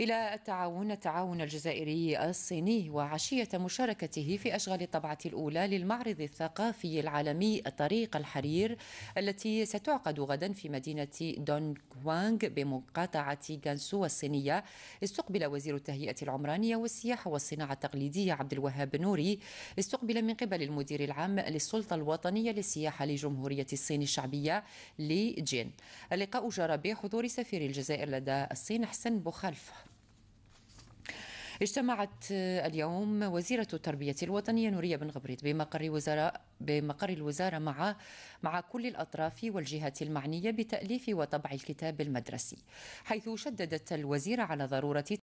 إلى التعاون التعاون الجزائري الصيني وعشية مشاركته في أشغال الطبعة الأولى للمعرض الثقافي العالمي طريق الحرير التي ستعقد غدا في مدينة دونغوانغ بمقاطعة غانسو الصينية استقبل وزير التهيئة العمرانية والسياحة والصناعة التقليدية عبد الوهاب نوري استقبل من قبل المدير العام للسلطة الوطنية للسياحة لجمهورية الصين الشعبية لي جين اللقاء جرى بحضور سفير الجزائر لدى الصين حسن بوخلفه اجتمعت اليوم وزيرة التربية الوطنية نورية بن غبريت بمقر وزراء بمقر الوزارة مع مع كل الأطراف والجهات المعنية بتأليف وطبع الكتاب المدرسي حيث شددت الوزيرة على ضرورة